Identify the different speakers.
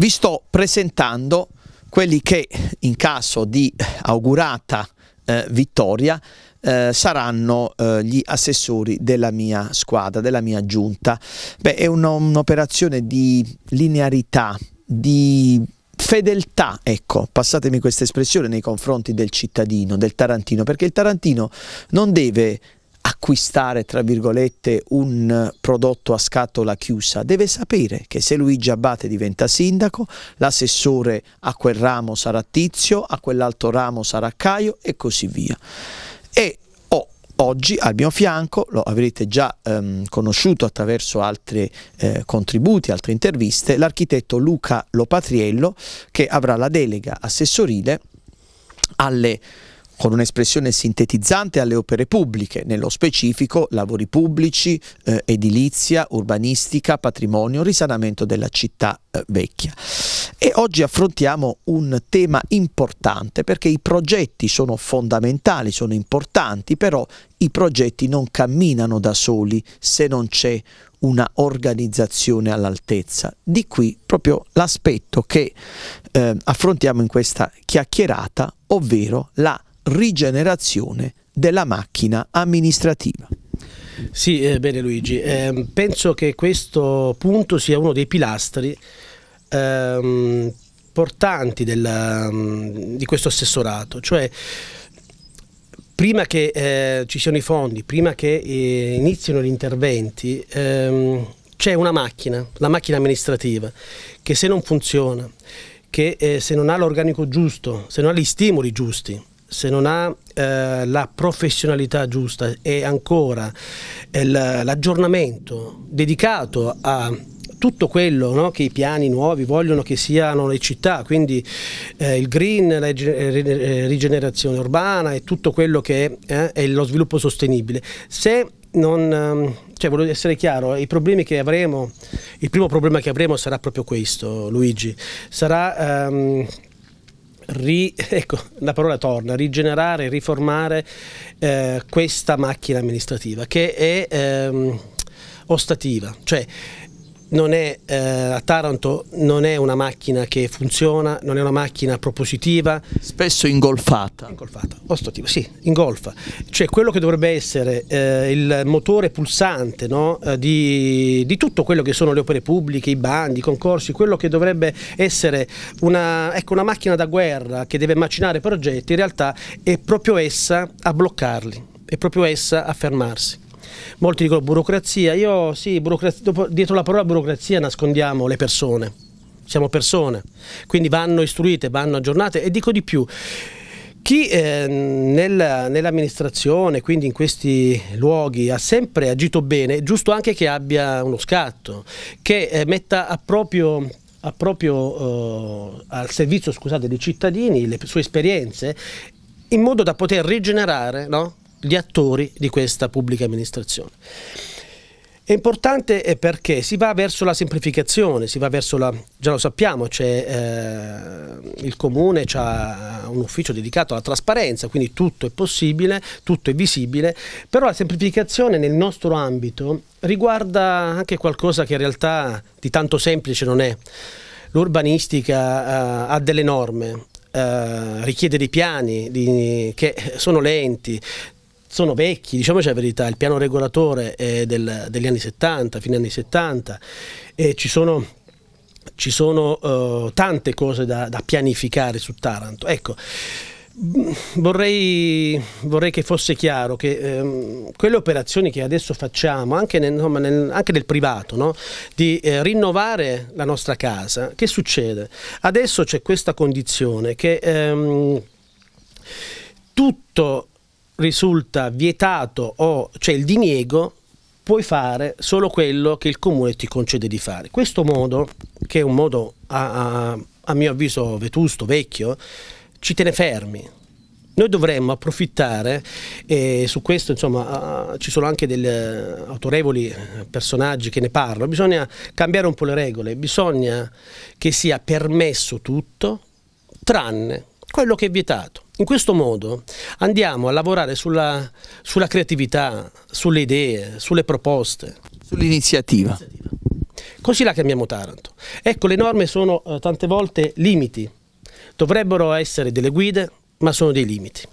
Speaker 1: vi sto presentando quelli che in caso di augurata eh, vittoria eh, saranno eh, gli assessori della mia squadra, della mia giunta. Beh, è un'operazione un di linearità, di fedeltà, ecco, passatemi questa espressione nei confronti del cittadino, del tarantino, perché il tarantino non deve acquistare, tra virgolette, un prodotto a scatola chiusa, deve sapere che se Luigi Abate diventa sindaco, l'assessore a quel ramo sarà Tizio, a quell'altro ramo sarà Caio e così via. E Oggi al mio fianco, lo avrete già ehm, conosciuto attraverso altri eh, contributi, altre interviste, l'architetto Luca Lopatriello che avrà la delega assessorile alle con un'espressione sintetizzante alle opere pubbliche, nello specifico lavori pubblici, eh, edilizia, urbanistica, patrimonio, risanamento della città eh, vecchia. E oggi affrontiamo un tema importante perché i progetti sono fondamentali, sono importanti, però i progetti non camminano da soli se non c'è una organizzazione all'altezza. Di qui proprio l'aspetto che eh, affrontiamo in questa chiacchierata, ovvero la rigenerazione della macchina amministrativa.
Speaker 2: Sì, eh, bene Luigi, eh, penso che questo punto sia uno dei pilastri eh, portanti del, ehm, di questo assessorato, cioè prima che eh, ci siano i fondi, prima che eh, inizino gli interventi, ehm, c'è una macchina, la macchina amministrativa, che se non funziona, che eh, se non ha l'organico giusto, se non ha gli stimoli giusti, se non ha eh, la professionalità giusta e ancora eh, l'aggiornamento dedicato a tutto quello no, che i piani nuovi vogliono che siano le città, quindi eh, il green, la eh, rigenerazione urbana e tutto quello che eh, è lo sviluppo sostenibile. Se non, ehm, cioè, voglio essere chiaro, i problemi che avremo, il primo problema che avremo sarà proprio questo Luigi, sarà... Ehm, ri, ecco, la parola torna, rigenerare, riformare eh, questa macchina amministrativa che è ehm, ostattiva, cioè non è, eh, a Taranto non è una macchina che funziona, non è una macchina propositiva. Spesso ingolfata. Ingolfata, questo sì, ingolfa. Cioè quello che dovrebbe essere eh, il motore pulsante no? eh, di, di, tutto quello che sono le opere pubbliche, i bandi, i concorsi, quello che dovrebbe essere una, ecco, una macchina da guerra che deve macinare progetti, in realtà è proprio essa a bloccarli, è proprio essa a fermarsi. Molti dicono burocrazia, io sì, burocrazia, dopo, dietro la parola burocrazia nascondiamo le persone, siamo persone, quindi vanno istruite, vanno aggiornate e dico di più. Chi eh, nell'amministrazione, quindi in questi luoghi, ha sempre agito bene, è giusto anche che abbia uno scatto, che eh, metta a proprio a proprio eh, al servizio scusate, dei cittadini le sue esperienze in modo da poter rigenerare no? gli attori di questa pubblica amministrazione. È importante eh, perché si va verso la semplificazione, si va verso la, già lo sappiamo, eh, il comune ha un ufficio dedicato alla trasparenza, quindi tutto è possibile, tutto è visibile, però la semplificazione nel nostro ambito riguarda anche qualcosa che in realtà di tanto semplice non è. L'urbanistica eh, ha delle norme, eh, richiede dei piani di, che sono lenti, sono vecchi, diciamoci la verità, il piano regolatore è del, degli anni 70, fine anni 70 e ci sono ci sono uh, tante cose da, da, pianificare su Taranto. Ecco, mm, vorrei, vorrei che fosse chiaro che ehm, quelle operazioni che adesso facciamo, anche nel, insomma, nel, anche nel privato, no? di eh, rinnovare la nostra casa, che succede? Adesso c'è questa condizione che ehm, tutto risulta vietato o c'è cioè il diniego, puoi fare solo quello che il comune ti concede di fare. Questo modo, che è un modo a, a, a mio avviso vetusto, vecchio, ci tiene fermi, noi dovremmo approfittare, e su questo insomma, ci sono anche degli autorevoli eh, personaggi che ne parlano, bisogna cambiare un po' le regole, bisogna che sia permesso tutto tranne quello che è vietato. In questo modo andiamo a lavorare sulla, sulla creatività, sulle idee, sulle proposte.
Speaker 1: Sull'iniziativa.
Speaker 2: Così la chiamiamo Taranto. Ecco, le norme sono eh, tante volte limiti. Dovrebbero essere delle guide, ma sono dei limiti.